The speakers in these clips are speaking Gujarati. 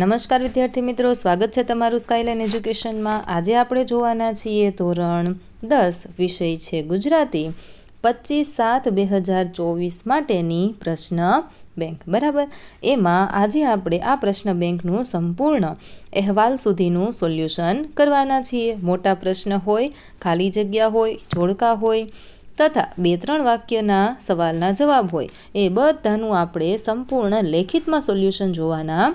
નમસ્કાર વિદ્યાર્થી મિત્રો સ્વાગત છે તમારું સ્કાયલાઇન એજ્યુકેશનમાં આજે આપણે જોવાના છીએ ધોરણ દસ વિષય છે ગુજરાતી પચીસ સાત બે હજાર ચોવીસ માટેની પ્રશ્ન બેંક બરાબર એમાં આજે આપણે આ પ્રશ્ન બેંકનું સંપૂર્ણ અહેવાલ સુધીનું સોલ્યુશન કરવાના છીએ મોટા પ્રશ્ન હોય ખાલી જગ્યા હોય જોડકા હોય તથા બે ત્રણ વાક્યના સવાલના જવાબ હોય એ બધાનું આપણે સંપૂર્ણ લેખિતમાં સોલ્યુશન જોવાના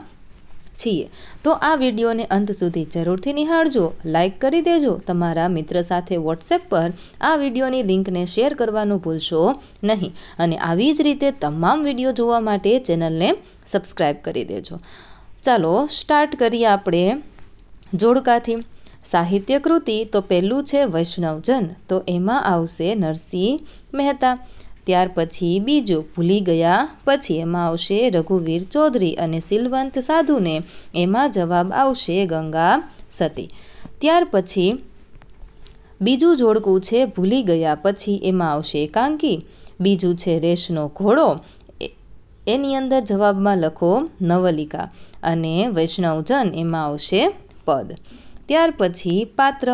છીએ તો આ વિડીયોને અંત સુધી જરૂરથી નિહાળજો લાઇક કરી દેજો તમારા મિત્ર સાથે વોટ્સએપ પર આ વિડીયોની લિંકને શેર કરવાનું ભૂલશો નહીં અને આવી જ રીતે તમામ વિડીયો જોવા માટે ચેનલને સબસ્ક્રાઈબ કરી દેજો ચાલો સ્ટાર્ટ કરીએ આપણે જોડકાથી સાહિત્ય કૃતિ તો પહેલું છે વૈષ્ણવજન તો એમાં આવશે નરસિંહ મહેતા ત્યાર પછી બીજું ભૂલી ગયા પછી એમાં આવશે રઘુવીર ચૌધરી અને સિલવંત સાધુને એમાં જવાબ આવશે ગંગા સતી ત્યાર પછી બીજું જોડકું છે ભૂલી ગયા પછી એમાં આવશે કાંકી બીજું છે રેશનો ઘોડો એની અંદર જવાબમાં લખો નવલિકા અને વૈષ્ણવજન એમાં આવશે પદ ત્યાર પછી પાત્ર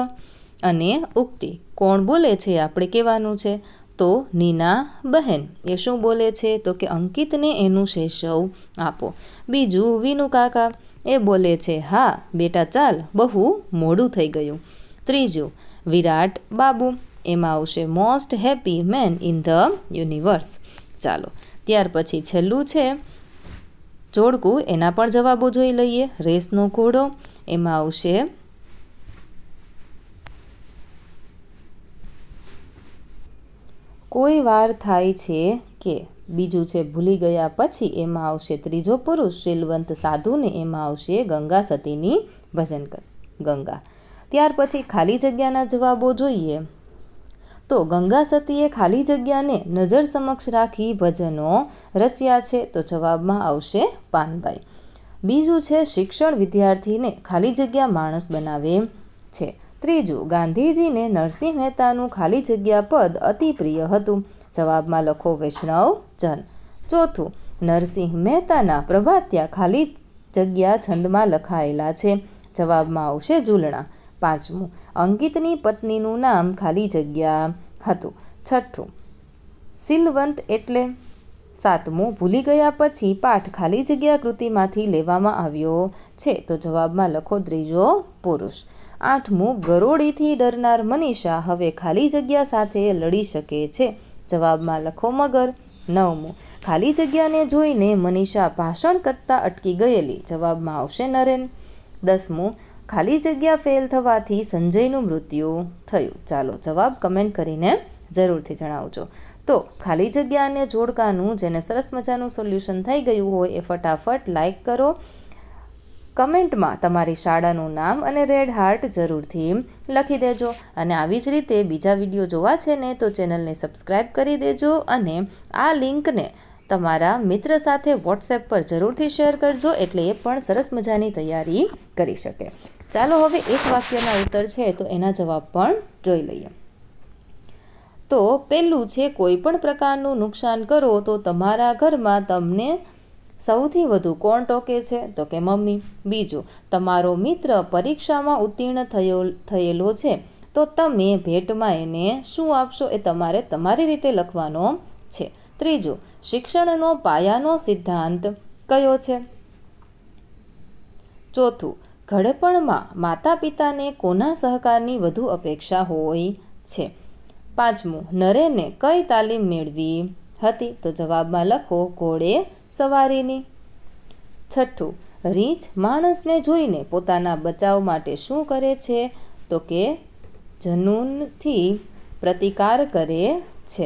અને ઉક્તિ કોણ બોલે છે આપણે કહેવાનું છે તો નીના બહેન એ શું બોલે છે તો કે અંકિતને એનું શેષવ આપો બીજું વિનુ કાકા એ બોલે છે હા બેટા ચાલ બહુ મોડું થઈ ગયું ત્રીજું વિરાટ બાબુ એમાં આવશે most happy man in the universe ચાલો ત્યાર પછી છેલ્લું છે ચોડકું એના પણ જવાબો જોઈ લઈએ રેસનો ઘોડો એમાં આવશે કોઈ વાર થાય છે કે બીજું છે ભૂલી ગયા પછી એમાં આવશે ત્રીજો પુરુષ શીલવંત સાધુને એમાં આવશે ગંગા સતીની ભજન ગંગા ત્યાર પછી ખાલી જગ્યાના જવાબો જોઈએ તો ગંગા સતીએ ખાલી જગ્યાને નજર સમક્ષ રાખી ભજનો રચ્યા છે તો જવાબમાં આવશે પાનભાઈ બીજું છે શિક્ષણ વિદ્યાર્થીને ખાલી જગ્યા માણસ બનાવે છે ત્રીજું ગાંધીજીને નરસિંહ મહેતાનું ખાલી જગ્યા પદ અતિ પ્રિય હતું જવાબમાં લખો વૈષ્ણવ જન ચોથું નરસિંહ મહેતાના પ્રભાત્યા ખાલી જગ્યા છંદમાં લખાયેલા છે જવાબમાં આવશે ઝૂલણા પાંચમું અંકિતની પત્નીનું નામ ખાલી જગ્યા હતું છઠ્ઠું સિલવંત એટલે સાતમું ભૂલી ગયા પછી પાઠ ખાલી જગ્યા કૃતિમાંથી લેવામાં આવ્યો છે તો જવાબમાં લખો ત્રીજો પુરુષ આઠમું ગરોળીથી ડરનાર મનીષા હવે ખાલી જગ્યા સાથે લડી શકે છે જવાબમાં લખો મગર નવમું ખાલી જગ્યાને જોઈને મનીષા ભાષણ કરતાં અટકી ગયેલી જવાબમાં આવશે નરેન દસમું ખાલી જગ્યા ફેલ થવાથી સંજયનું મૃત્યુ થયું ચાલો જવાબ કમેન્ટ કરીને જરૂરથી જણાવજો તો ખાલી જગ્યા અને જોડકાનું જેને સરસ મજાનું સોલ્યુશન થઈ ગયું હોય એ ફટાફટ લાઇક કરો કમેન્ટમાં તમારી શાળાનું નામ અને રેડ હાર્ટ જરૂરથી લખી દેજો અને આવી જ રીતે બીજા વિડીયો જોવા છે ને તો ચેનલને સબસ્ક્રાઈબ કરી દેજો અને આ લિંકને તમારા મિત્ર સાથે વોટ્સએપ પર જરૂરથી શેર કરજો એટલે એ પણ સરસ મજાની તૈયારી કરી શકે ચાલો હવે એક વાક્યના ઉત્તર છે તો એના જવાબ પણ જોઈ લઈએ તો પહેલું છે કોઈ પણ પ્રકારનું નુકસાન કરો તો તમારા ઘરમાં તમને સૌથી વધુ કોણ ટોકે છે તો કે મમ્મી બીજું તમારો મિત્ર પરીક્ષામાં ઉત્તીર્ણ થયો થયેલો છે તો તમે ભેટમાં એને શું આપશો એ તમારે તમારી રીતે લખવાનો છે ત્રીજું શિક્ષણનો પાયાનો સિદ્ધાંત કયો છે ચોથું ઘડપણમાં માતા પિતાને કોના સહકારની વધુ અપેક્ષા હોય છે પાંચમું નરેને કઈ તાલીમ મેળવી હતી તો જવાબમાં લખો ઘોડે સવારીની છઠ્ઠું રીંછ માણસને જોઈને પોતાના બચાવ માટે શું કરે છે તો કે જનૂનથી પ્રતિકાર કરે છે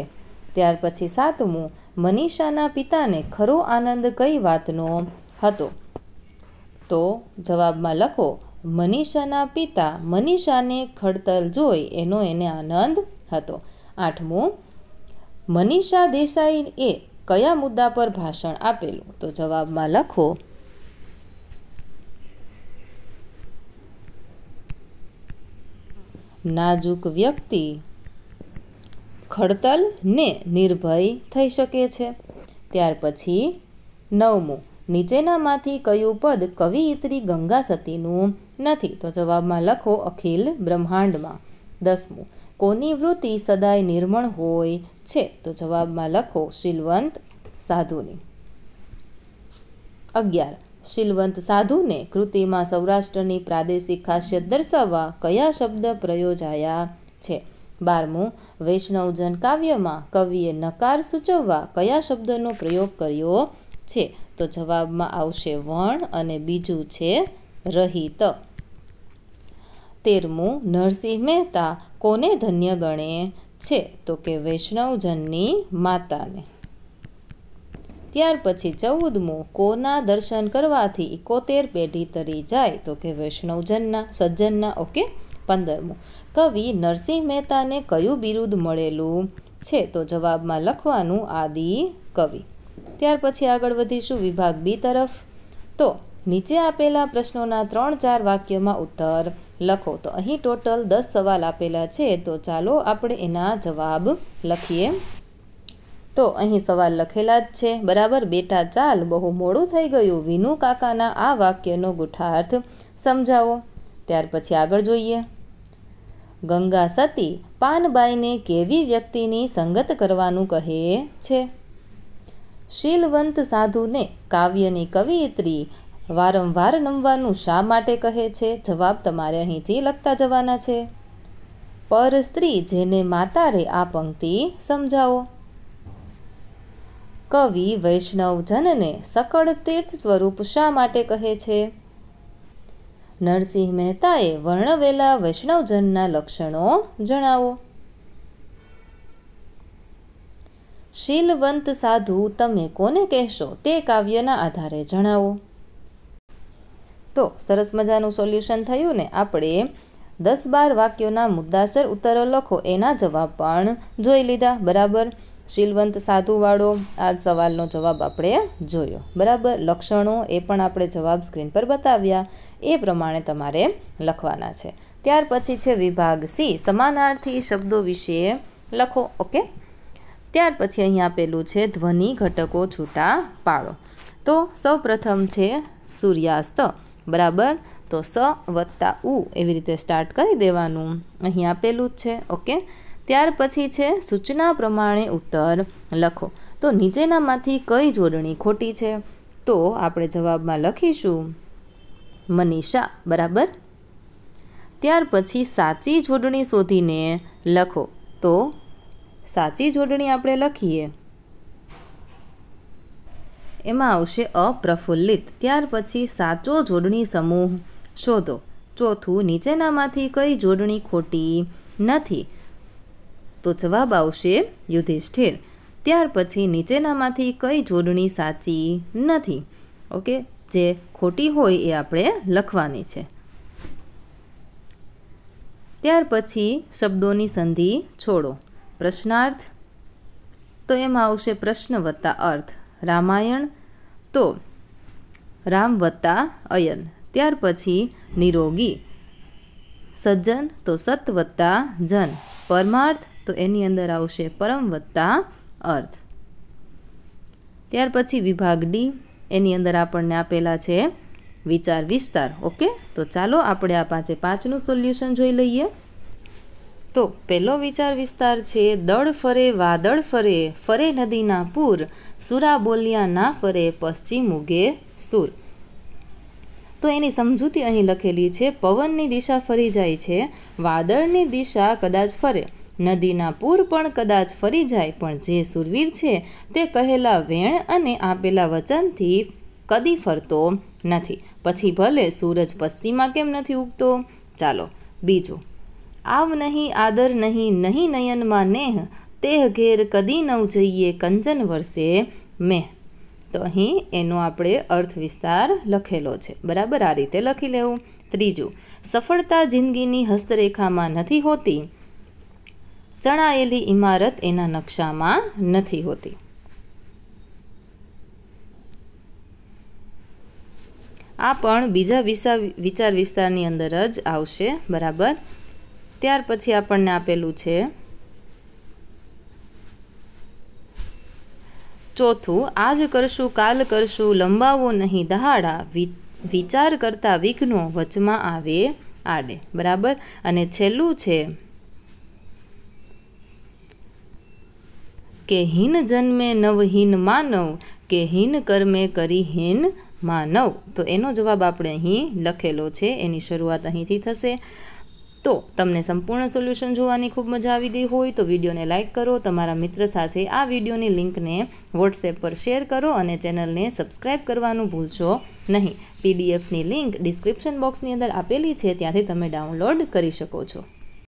ત્યાર પછી સાતમું મનીષાના પિતાને ખરો આનંદ કઈ વાતનો હતો તો જવાબમાં લખો મનીષાના પિતા મનીષાને ખડતલ જોઈ એનો એને આનંદ હતો આઠમું મનીષા દેસાઈ એ કયા મુદ્દા પર ભાષણ આપેલું તો જવાબમાં લખો નાજુક વ્યક્તિ ખડતલ ને નિર્ભય થઈ શકે છે ત્યાર પછી નવમું નીચેનામાંથી કયું પદ કવિયત્રી ગંગા સતીનું નથી તો જવાબમાં લખો અખિલ બ્રહ્માંડમાં દસમું કોની વૃત્તિ સદાય નિર્મળ હોય છે તો જવાબમાં લખો શીલવંત સાધુની અગિયાર શીલવંત સાધુને કૃતિમાં સૌરાષ્ટ્રની પ્રાદેશિક ખાસિયત દર્શાવવા કયા શબ્દ પ્રયોજાયા છે બારમું વૈષ્ણવજન કાવ્યમાં કવિએ નકાર સૂચવવા કયા શબ્દનો પ્રયોગ કર્યો છે તો જવાબમાં આવશે વણ અને બીજું છે રહિત તેરમું નરસિંહ મહેતા કોને ધન્ય ગણે છે તો કે વૈષ્ણવજનની માતાને ત્યાર પછી ચૌદમું કોના દર્શન કરવાથી એકોતેર પેઢી તરી જાય તો કે વૈષ્ણવજનના સજ્જનના ઓકે પંદરમું કવિ નરસિંહ મહેતાને કયું બિરુદ મળેલું છે તો જવાબમાં લખવાનું આદિ કવિ ત્યાર પછી આગળ વધીશું વિભાગ બી તરફ તો નીચે આપેલા પ્રશ્નોના ત્રણ ચાર વાક્યમાં ઉત્તર લખો તો અહીં ટોટલ દસ સવાલ આપેલા છે તો ચાલો આપણે એના જવાબ લખીએ તો અહીં સવાલ લખેલા જ છે બરાબર બેટા ચાલ બહુ મોડું થઈ ગયું વિનુ કાકાના આ વાક્યનો ગુઠાર્થ સમજાવો ત્યાર પછી આગળ જોઈએ ગંગા સતી પાનબાઈને કેવી વ્યક્તિની સંગત કરવાનું કહે છે શીલવંત સાધુને કાવ્યની કવિયત્રી વારંવાર નમવાનું શા માટે કહે છે જવાબ તમારે અહીંથી લખતા જવાના છે પર સ્ત્રી જેને માતા રે આ પંક્તિ સમજાવો કવિ વૈષ્ણવજનને સકળ તીર્થ સ્વરૂપ શા માટે કહે છે નરસિંહ મહેતાએ વર્ણવેલા વૈષ્ણવજનના લક્ષણો જણાવો શીલવંત સાધુ તમે કોને કહેશો તે કાવ્યના આધારે જણાવો તો સરસ મજાનું સોલ્યુશન થયું ને આપણે દસ બાર વાક્યોના મુદ્દાસર ઉત્તરો લખો એના જવાબ પણ જોઈ લીધા બરાબર શીલવંત સાધુવાળો આ સવાલનો જવાબ આપણે જોયો બરાબર લક્ષણો એ પણ આપણે જવાબ સ્ક્રીન પર બતાવ્યા એ પ્રમાણે તમારે લખવાના છે ત્યાર પછી છે વિભાગ સી સમાનાર્થી શબ્દો વિશે લખો ઓકે ત્યાર પછી અહીંયા પેલું છે ધ્વનિ ઘટકો છૂટા પાડો તો સૌ પ્રથમ છે સૂર્યાસ્ત બરાબર તો સ વત્તા ઉ એવી રીતે સ્ટાર્ટ કરી દેવાનું અહીં આપેલું જ છે ઓકે ત્યાર પછી છે સૂચના પ્રમાણે ઉત્તર લખો તો નીચેનામાંથી કઈ જોડણી ખોટી છે તો આપણે જવાબમાં લખીશું મનીષા બરાબર ત્યાર પછી સાચી જોડણી શોધીને લખો તો સાચી જોડણી આપણે લખીએ એમાં આવશે અપ્રફુલ્લિત ત્યાર પછી સાચો જોડણી સમૂહ શોધો ચોથું નીચેનામાંથી કઈ જોડણી ખોટી નથી તો જવાબ આવશે યુધિષ્ઠિર ત્યાર પછી નીચેનામાંથી કઈ જોડણી સાચી નથી ઓકે જે ખોટી હોય એ આપણે લખવાની છે ત્યાર પછી શબ્દોની સંધિ છોડો પ્રશ્નાર્થ તો એમાં આવશે પ્રશ્ન વત્તા અર્થ રામાયણ તો રામ વત્તા અયન ત્યાર પછી નિરોગી સજ્જન તો સત વત્તા જન પરમાર્થ તો એની અંદર આવશે પરમ વત્તા અર્થ ત્યાર પછી વિભાગ ડી એની અંદર આપણને આપેલા છે વિચાર વિસ્તાર ઓકે તો ચાલો આપણે આ પાંચે પાંચનું સોલ્યુશન જોઈ લઈએ તો પહેલો વિચાર વિસ્તાર છે દળ ફરે વાદળ ફરે ફરે નદીના પૂર સુરા બોલ્યા ના ફરે પશ્ચિમ ઉગે સુર તો એની સમજૂતી અહીં લખેલી છે પવનની દિશા ફરી જાય છે વાદળની દિશા કદાચ ફરે નદીના પૂર પણ કદાચ ફરી જાય પણ જે સુરવીર છે તે કહેલા વેણ અને આપેલા વચનથી કદી ફરતો નથી પછી ભલે સૂરજ પશ્ચિમમાં કેમ નથી ઉગતો ચાલો બીજું આવ નહીં આદર નહીં નહીં નયનમાં નેહ તેહ ઘેર કદી નવ જઈએ કંચન વર્ષે મેહ તો અહીં એનો આપણે અર્થ વિસ્તાર લખેલો છે બરાબર આ રીતે લખી લેવું ત્રીજું સફળતા જિંદગીની હસ્તરેખામાં નથી હોતી ચણાયેલી ઇમારત એના નકશામાં નથી હોતી આ પણ બીજા વિચાર વિસ્તારની અંદર જ આવશે બરાબર ત્યાર પછી આપણને આપેલું છે ચોથું આજ કરશું કાલ કરશું લંબાવો નહીં દહાડા વિચાર કરતા વિઘ્નો વચમાં આવે આડે બરાબર અને છેલ્લું છે કે હિન જન્મે નવહીન માનવ કે હિન કર્મે કરી હિન માનવ તો એનો જવાબ આપણે અહીં લખેલો છે એની શરૂઆત અહીંથી થશે તો તમને સંપૂર્ણ સોલ્યુશન જોવાની ખૂબ મજા આવી ગઈ હોય તો વિડીયોને લાઇક કરો તમારા મિત્ર સાથે આ વિડીયોની લિંકને વોટ્સએપ પર શેર કરો અને ચેનલને સબસ્ક્રાઇબ કરવાનું ભૂલશો નહીં પીડીએફની લિંક ડિસ્ક્રિપ્શન બોક્સની અંદર આપેલી છે ત્યાંથી તમે ડાઉનલોડ કરી શકો છો